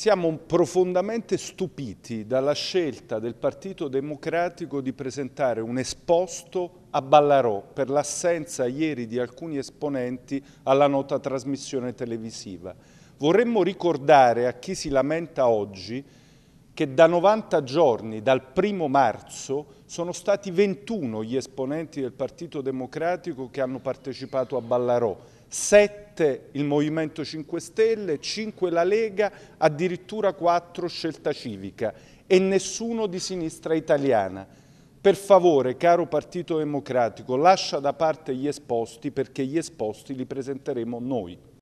Siamo profondamente stupiti dalla scelta del Partito Democratico di presentare un esposto a Ballarò per l'assenza ieri di alcuni esponenti alla nota trasmissione televisiva. Vorremmo ricordare a chi si lamenta oggi che da 90 giorni, dal primo marzo, sono stati 21 gli esponenti del Partito Democratico che hanno partecipato a Ballarò, 7 7 il Movimento 5 Stelle, 5 la Lega, addirittura 4 Scelta Civica e nessuno di sinistra italiana. Per favore, caro Partito Democratico, lascia da parte gli esposti perché gli esposti li presenteremo noi.